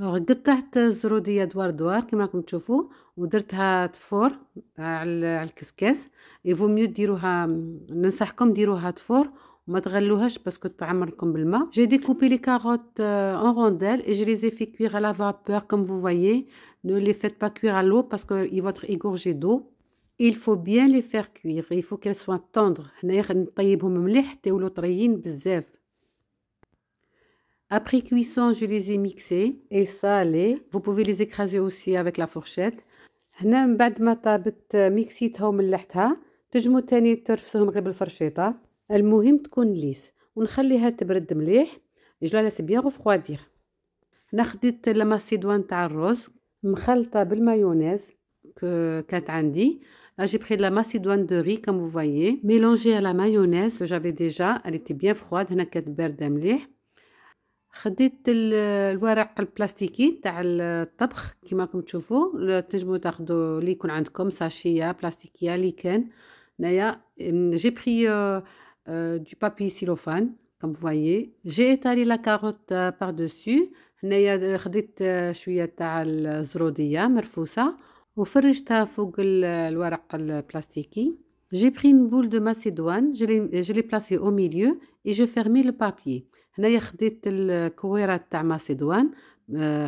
لوغ قطعت الزروديه دوار دوار كما راكم تشوفوا ودرتها تفور على الكسكاس يفو ميو ديروها ننصحكم ديروها تفور وما تغلوهاش باسكو تعمركم بالماء جي كوبي لي كاروت اون رونديل اي جو زي في كوير على فابور كوم فو فويي نو لي faites با كوير على لو باسكو qu'ils ايغورجي دو égorgés il faut bien les faire cuire il faut qu'elles soient tendres هنايا نطيبهم مليح حتى طريين بزاف Après cuisson, je les ai mixés et salés. Vous pouvez les écraser aussi avec la fourchette. هنا من بعد ما طابت ميكسيتهم ملحتها تجمو تاني ترفسهم غير بالفرشيطة المهم تكون ليس ونخليها تبرد مليح جلا لا la تاع الرز مخلطة بالمايونيز عندي j'ai pris de la macédoine de riz, comme vous voyez, mélangée à la mayonnaise que j'avais déjà. Elle était bien froide. خديت الورق البلاستيكي تاع الطبخ كيما راكم تشوفوا تنجموا تاخذوا اللي يكون عندكم ساشيه بلاستيكيه اللي كان هنايا جي بري آه، آه، دو بابي سيلوفان كما فوايي جي ايطالي لا كاروت آه، بار دوسي هنايا خديت شويه تاع الزروديه مرفوسه وفرشتها فوق الورق البلاستيكي J'ai pris une boule de macédoine, je l'ai placée au milieu et je fermais le papier. là خديت commencé تاع macédoine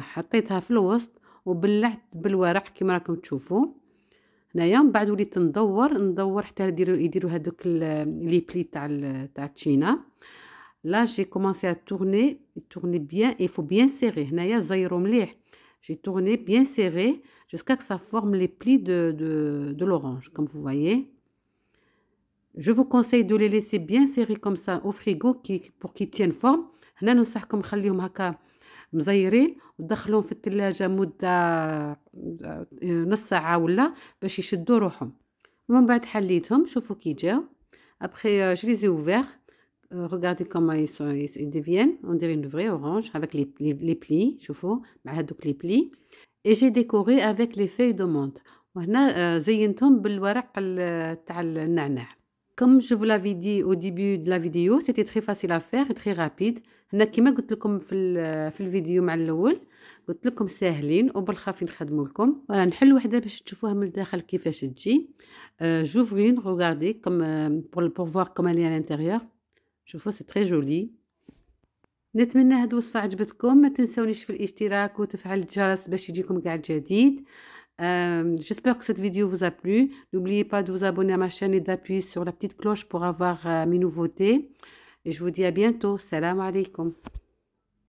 حطيتها في الوسط وبلعت بالورق كما راكم تشوفوا هنايا بعد وليت ندور ندور حتى يديروا يديروا هذوك لي بلي تاع تاع لا جي كومونسي ا il faut bien serrer هنايا زيروا مليح j'ai tourné bien serré jusqu'à que ça forme les plis de de de l'orange comme vous voyez je vous conseille de les laisser bien serrés comme ça au frigo qui, pour qu'ils tiennent forme. Je هنا ننصحكم خليهم هكا مزيرين ودخلهم في الثلاجة مدة نص ساعة ولا باش يشدوا روحهم ومن بعد حليتهم شوفوا كي جاو ابخي je les ai ouverts euh, regardez comment ils sont ils deviennent on dirait une vraie orange avec les les plis شوفوا مع هذوك لي بلي et j'ai décoré avec les feuilles de menthe وهنا زينتهم بالورق تاع النعناع Comme je vous l'avais dit au début de la vidéo, c'était très facile à faire et très rapide. هنا كيما قلت لكم في في الفيديو مع الاول قلت لكم ساهلين وبالخافي نخدموا لكم ولا نحل وحده باش تشوفوها من الداخل كيفاش تجي جوفرين ريغاردي كوم بور بور فوار كوم الي على الانتيريور شوفوا سي تري جولي نتمنى هاد الوصفه عجبتكم ما تنسونيش في الاشتراك وتفعل الجرس باش يجيكم كاع الجديد Euh, j'espère que cette vidéo vous a plu. N'oubliez pas de vous abonner à ma chaîne et d'appuyer sur la petite cloche pour avoir euh, mes nouveautés. Et je vous dis à bientôt. Salam alaikum.